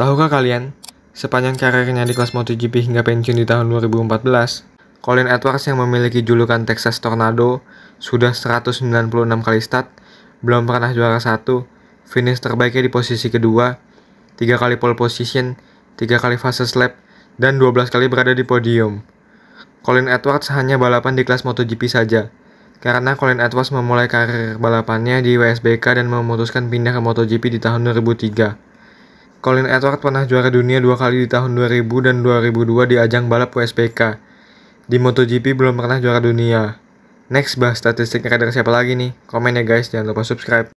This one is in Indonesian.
Tahukah kalian, sepanjang karirnya di kelas MotoGP hingga pensiun di tahun 2014, Colin Edwards yang memiliki julukan Texas Tornado sudah 196 kali start, belum pernah juara satu, finish terbaiknya di posisi kedua, tiga kali pole position, tiga kali fase slap, dan 12 kali berada di podium. Colin Edwards hanya balapan di kelas MotoGP saja, karena Colin Edwards memulai karir balapannya di WSBK dan memutuskan pindah ke MotoGP di tahun 2003. Colin Edward pernah juara dunia dua kali di tahun 2000 dan 2002 di ajang balap USPK. Di MotoGP belum pernah juara dunia. Next bahas statistik rider siapa lagi nih? Komen ya guys, jangan lupa subscribe.